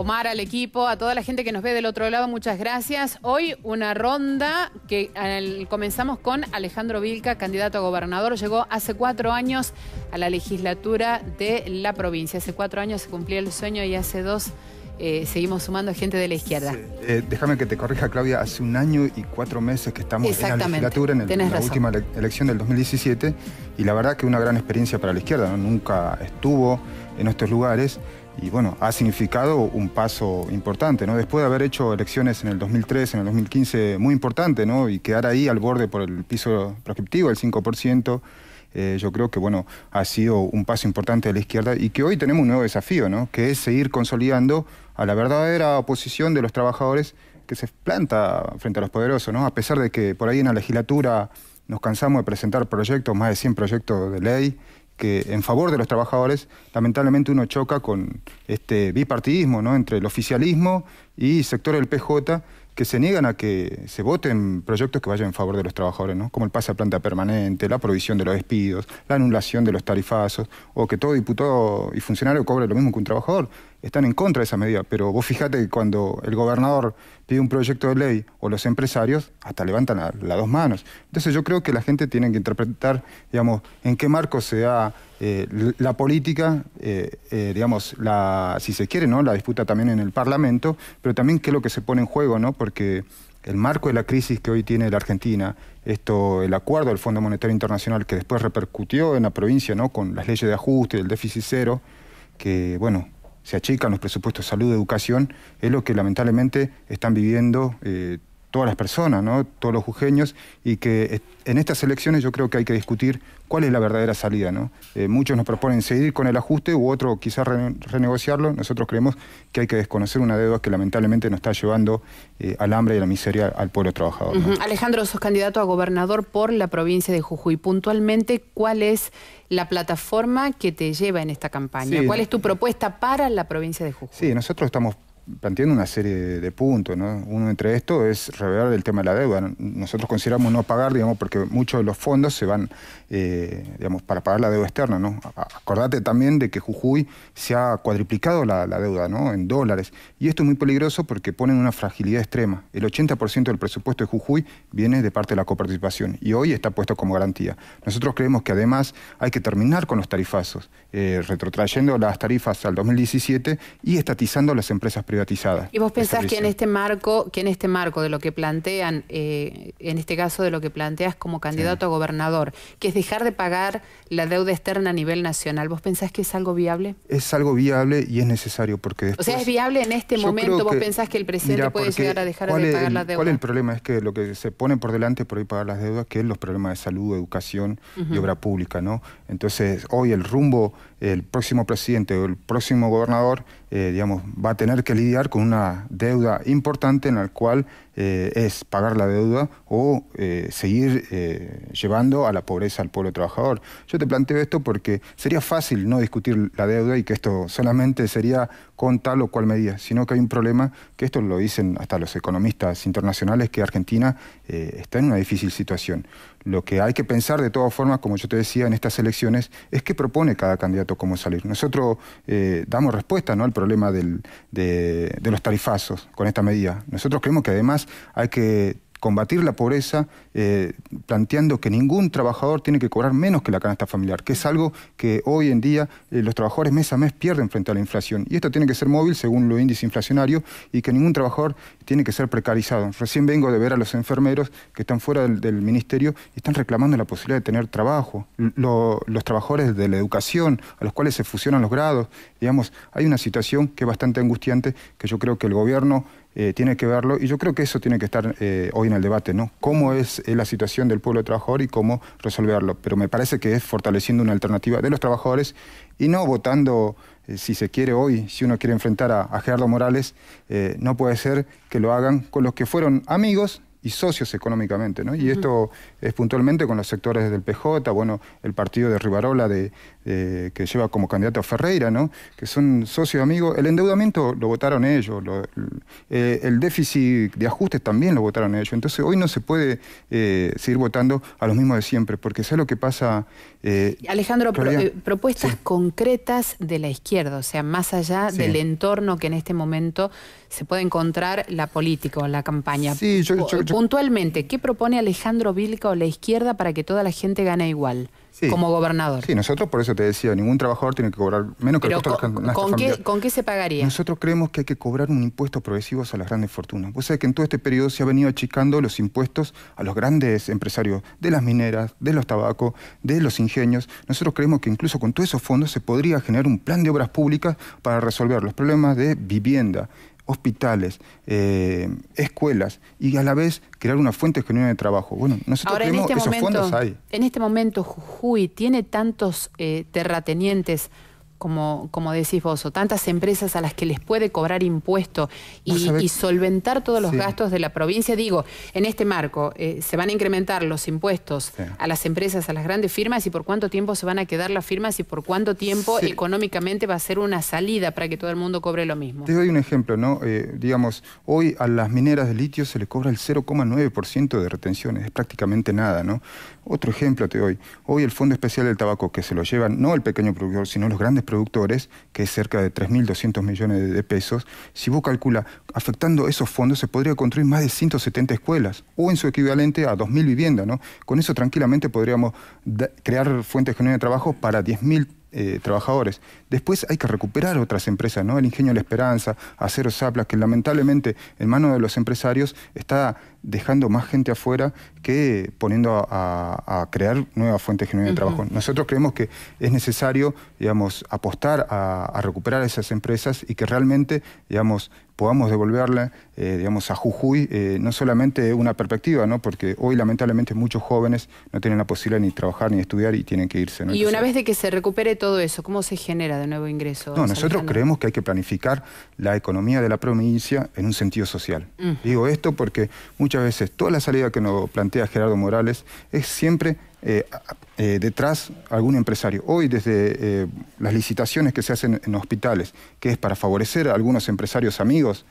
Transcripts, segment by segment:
Omar, al equipo, a toda la gente que nos ve del otro lado, muchas gracias. Hoy una ronda que comenzamos con Alejandro Vilca, candidato a gobernador. Llegó hace cuatro años a la legislatura de la provincia. Hace cuatro años se cumplía el sueño y hace dos eh, seguimos sumando gente de la izquierda. Eh, déjame que te corrija, Claudia. Hace un año y cuatro meses que estamos en la legislatura, en, la última elección del 2017, y la verdad que una gran experiencia para la izquierda. Nunca estuvo en estos lugares y bueno, ha significado un paso importante, ¿no? Después de haber hecho elecciones en el 2013 en el 2015, muy importante, ¿no? Y quedar ahí al borde por el piso proscriptivo, el 5%, eh, yo creo que, bueno, ha sido un paso importante de la izquierda y que hoy tenemos un nuevo desafío, ¿no? Que es seguir consolidando a la verdadera oposición de los trabajadores que se planta frente a los poderosos, ¿no? A pesar de que por ahí en la legislatura nos cansamos de presentar proyectos, más de 100 proyectos de ley, que en favor de los trabajadores, lamentablemente uno choca con este bipartidismo ¿no? entre el oficialismo y sector del PJ que se niegan a que se voten proyectos que vayan en favor de los trabajadores, ¿no? como el pase a planta permanente, la prohibición de los despidos, la anulación de los tarifazos, o que todo diputado y funcionario cobre lo mismo que un trabajador están en contra de esa medida, pero vos fijate que cuando el gobernador pide un proyecto de ley o los empresarios, hasta levantan las dos manos. Entonces yo creo que la gente tiene que interpretar, digamos, en qué marco se da eh, la política, eh, eh, digamos, la, si se quiere, ¿no? La disputa también en el Parlamento, pero también qué es lo que se pone en juego, ¿no? Porque el marco de la crisis que hoy tiene la Argentina, esto, el acuerdo del Fondo Monetario Internacional que después repercutió en la provincia, ¿no? Con las leyes de ajuste, el déficit cero, que, bueno, se achican los presupuestos de salud, y educación, es lo que lamentablemente están viviendo eh, todas las personas, ¿no? todos los jujeños, y que en estas elecciones yo creo que hay que discutir cuál es la verdadera salida. ¿no? Eh, muchos nos proponen seguir con el ajuste u otro quizás renegociarlo. Nosotros creemos que hay que desconocer una deuda que lamentablemente nos está llevando eh, al hambre y a la miseria al pueblo trabajador. Alejandro, sos candidato a gobernador por la provincia de Jujuy. Puntualmente, ¿cuál es la plataforma que te lleva en esta campaña? ¿Cuál es tu propuesta para la provincia de Jujuy? Sí, nosotros estamos planteando una serie de, puntos. Uno entre estos es revelar el tema de la deuda. Nosotros consideramos no pagar, digamos, porque muchos de los fondos se van, eh, digamos, para pagar la deuda externa. Acordate también de que Jujuy se ha cuadriplicado la, deuda en dólares. Y esto es muy peligroso porque pone una fragilidad extrema. El 80% del presupuesto de Jujuy viene de parte de la coparticipación y hoy está puesto como garantía. Nosotros creemos que además hay que terminar con los tarifazos, eh, retrotrayendo las tarifas al 2017 y estatizando las empresas privadas ¿Y vos pensás que en este marco, que en este marco de lo que plantean, eh, en este caso de lo que planteas como candidato a gobernador, que es dejar de pagar la deuda externa a nivel nacional, ¿vos pensás que es algo viable? Es algo viable y es necesario porque O sea, es viable en este momento, vos pensás que el presidente puede llegar a dejar de pagar la deuda. ¿Cuál es el problema? Es que lo que se pone por delante por ahí pagar las deudas, que es los problemas de salud, educación y obra pública, ¿no? Entonces, hoy el rumbo, el próximo presidente o el próximo gobernador, eh, digamos, va a tener que lidiar con una deuda importante en la cual eh, es pagar la deuda o eh, seguir eh, llevando a la pobreza al pueblo trabajador. Yo te planteo esto porque sería fácil no discutir la deuda y que esto solamente sería con tal o cual medida, sino que hay un problema, que esto lo dicen hasta los economistas internacionales, que Argentina está en una difícil situación. Lo que hay que pensar de todas formas, como yo te decía en estas elecciones, es qué propone cada candidato cómo salir. Nosotros damos respuesta ¿no? al problema del, de de, los tarifazos con esta medida. Nosotros creemos que además hay que combatir la pobreza eh, planteando que ningún trabajador tiene que cobrar menos que la canasta familiar, que es algo que hoy en día eh, los trabajadores mes a mes pierden frente a la inflación. Y esto tiene que ser móvil según los índices inflacionarios y que ningún trabajador tiene que ser precarizado. Recién vengo de ver a los enfermeros que están fuera del, ministerio y están reclamando la posibilidad de tener trabajo. los trabajadores de la educación, a los cuales se fusionan los grados, digamos, hay una situación que es bastante angustiante que yo creo que el gobierno eh, tiene que verlo, y yo creo que eso tiene que estar eh, hoy en el debate, ¿no? ¿Cómo es eh, la situación del pueblo trabajador y cómo resolverlo? Pero me parece que es fortaleciendo una alternativa de los trabajadores y no votando, si se quiere hoy, si uno quiere enfrentar a Gerardo Morales, no puede ser que lo hagan con los que fueron amigos y socios económicamente. ¿no? Y esto es puntualmente con los sectores del PJ, bueno, el partido de Rivarola de, que lleva como candidato a Ferreira, ¿no? que son socios amigos. El endeudamiento lo votaron ellos, eh, el déficit de ajustes también lo votaron ellos. Entonces hoy no se puede eh, seguir votando a los mismos de siempre, porque es lo que pasa... Eh? Alejandro, propuestas concretas de la izquierda, o sea, más allá del entorno que en este momento se puede encontrar la política o la campaña. Puntualmente, ¿qué propone Alejandro Vilca o la izquierda para que toda la gente gane igual? como gobernador. Sí, nosotros por eso te decía, ningún trabajador tiene que cobrar menos que el costo con, de la qué, ¿Con qué se pagaría? Nosotros creemos que hay que cobrar un impuesto progresivo a las grandes fortunas. Vos sabés que en todo este periodo se ha venido achicando los impuestos a los grandes empresarios de las mineras, de los tabacos, de los ingenios. Nosotros creemos que incluso con todos esos fondos se podría generar un plan de obras públicas para resolver los problemas de vivienda, hospitales, eh, escuelas y a la vez crear una fuente genuina de trabajo. Bueno, nosotros sé creemos en este esos fondos hay. En este momento Jujuy tiene tantos eh, terratenientes como, como decís vos, o tantas empresas a las que les puede cobrar impuesto y, solventar todos los gastos de la provincia. Digo, en este marco, eh, ¿se van a incrementar los impuestos a las empresas, a las grandes firmas y por cuánto tiempo se van a quedar las firmas y por cuánto tiempo económicamente va a ser una salida para que todo el mundo cobre lo mismo? Te doy un ejemplo, ¿no? Eh, digamos, hoy a las mineras de litio se le cobra el 0,9% de retenciones, es prácticamente nada, ¿no? Otro ejemplo te doy, hoy el Fondo Especial del Tabaco, que se lo llevan no el pequeño productor, sino los grandes productores, que es cerca de 3.200 millones de pesos, si vos calcula, afectando esos fondos se podría construir más de 170 escuelas, o en su equivalente a 2.000 viviendas, ¿no? Con eso tranquilamente podríamos crear fuentes genuinas de trabajo para 10.000 eh, trabajadores. Después hay que recuperar otras empresas, ¿no? El Ingenio de La Esperanza, Acero zaplas que lamentablemente en manos de los empresarios está dejando más gente afuera, poniendo a, crear nuevas fuentes genuinas de trabajo. Nosotros creemos que es necesario, digamos, apostar a, recuperar esas empresas y que realmente, digamos, podamos devolverle, eh, digamos, a Jujuy eh, no solamente una perspectiva, ¿no? Porque hoy lamentablemente muchos jóvenes no tienen la posibilidad ni trabajar ni estudiar y tienen que irse. Y una vez de que se recupere todo eso, ¿cómo se genera de nuevo ingreso? No, nosotros creemos que hay que planificar la economía de la provincia en un sentido social. Digo esto porque muchas veces toda la salida que nos plantea a Gerardo Morales, es siempre eh, eh, detrás algún empresario. Hoy desde eh, las licitaciones que se hacen en hospitales, que es para favorecer a algunos empresarios amigos,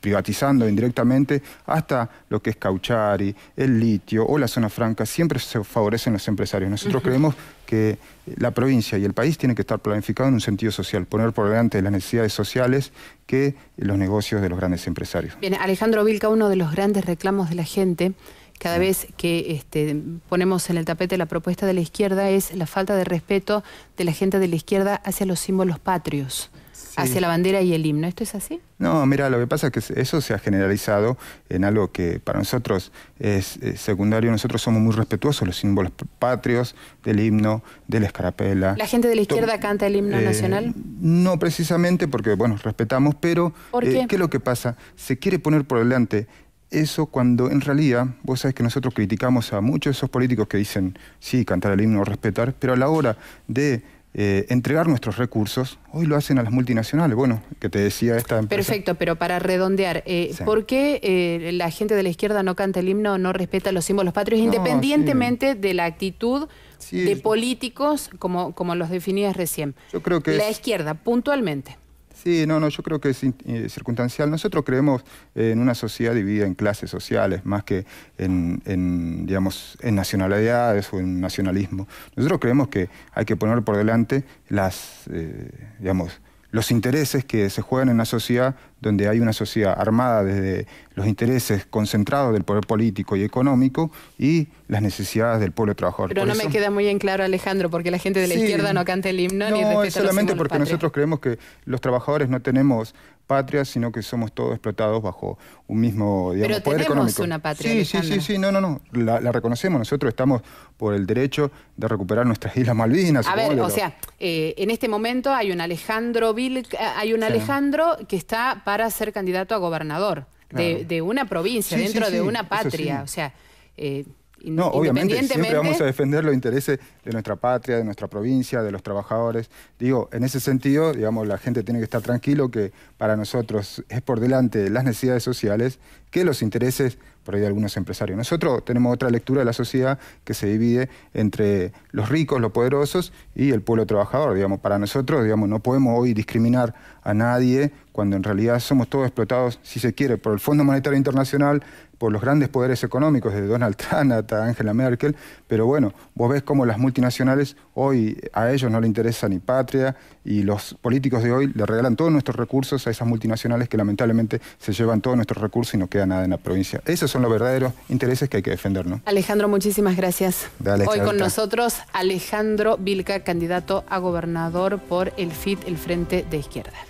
privatizando indirectamente, hasta lo que es Cauchari, el litio o la zona franca, siempre se favorecen los empresarios. Nosotros creemos que la provincia y el país tienen que estar planificados en un sentido social, poner por delante las necesidades sociales que los negocios de los grandes empresarios. Bien, Alejandro Vilca, uno de los grandes reclamos de la gente, cada vez que este, ponemos en el tapete la propuesta de la izquierda es la falta de respeto de la gente de la izquierda hacia los símbolos patrios. hacia la bandera y el himno. ¿Esto es así? No, mira, lo que pasa es que eso se ha generalizado en algo que para nosotros es, eh, secundario. Nosotros somos muy respetuosos los símbolos patrios, del himno, de la escarapela. ¿La gente de la izquierda canta el himno eh, nacional? No precisamente porque, bueno, respetamos, pero ¿Por eh, ¿qué es lo que pasa? Se quiere poner por delante eso cuando en realidad, vos sabés que nosotros criticamos a muchos de esos políticos que dicen, sí, cantar el himno, respetar, pero a la hora de eh, entregar nuestros recursos, hoy lo hacen a las multinacionales. Bueno, que te decía esta empresa. Perfecto, pero para redondear, eh, ¿por qué eh, la gente de la izquierda no canta el himno, no respeta los símbolos patrios, independientemente de la actitud de políticos como, como los definías recién? Yo creo que. La izquierda, puntualmente. Sí, no, no, yo creo que es eh, circunstancial. Nosotros creemos eh, en una sociedad dividida en clases sociales, más que en, digamos, en nacionalidades o en nacionalismo. Nosotros creemos que hay que poner por delante las, eh, digamos, los intereses que se juegan en una sociedad, donde hay una sociedad armada desde los intereses concentrados del poder político y económico y las necesidades del pueblo trabajador. Pero no me queda muy en claro, Alejandro, porque la gente de la izquierda no canta el himno ni respeta es solamente porque nosotros creemos que los trabajadores no tenemos patria, sino que somos todos explotados bajo un mismo digamos, Pero tenemos una patria. Sí, sí, sí, sí, no, no, no. La, reconocemos. Nosotros estamos por el derecho de recuperar nuestras Islas Malvinas. A ver, o sea, eh, en este momento hay un Alejandro Vil, eh, hay un Alejandro que está para ser candidato a gobernador de, una provincia, dentro de una patria. O sea, eh, no, obviamente, siempre vamos a defender los intereses de nuestra patria, de nuestra provincia, de los trabajadores. Digo, en ese sentido, digamos, la gente tiene que estar tranquilo que para nosotros es por delante las necesidades sociales que los intereses por ahí de algunos empresarios. Nosotros tenemos otra lectura de la sociedad que se divide entre los ricos, los poderosos y el pueblo trabajador. Digamos, para nosotros, digamos, no podemos hoy discriminar a nadie cuando en realidad somos todos explotados, si se quiere, por el Fondo Monetario Internacional, por los grandes poderes económicos, de Donald Trump hasta Angela Merkel, pero bueno, vos ves cómo las multinacionales hoy a ellos no les interesa ni patria y los políticos de hoy le regalan todos nuestros recursos a esas multinacionales que lamentablemente se llevan todos nuestros recursos y no queda nada en la provincia. Esos son los verdaderos intereses que hay que defender. ¿no? Alejandro, muchísimas gracias. Hoy con nosotros Alejandro Vilca, candidato a gobernador por el FIT, el Frente de Izquierda.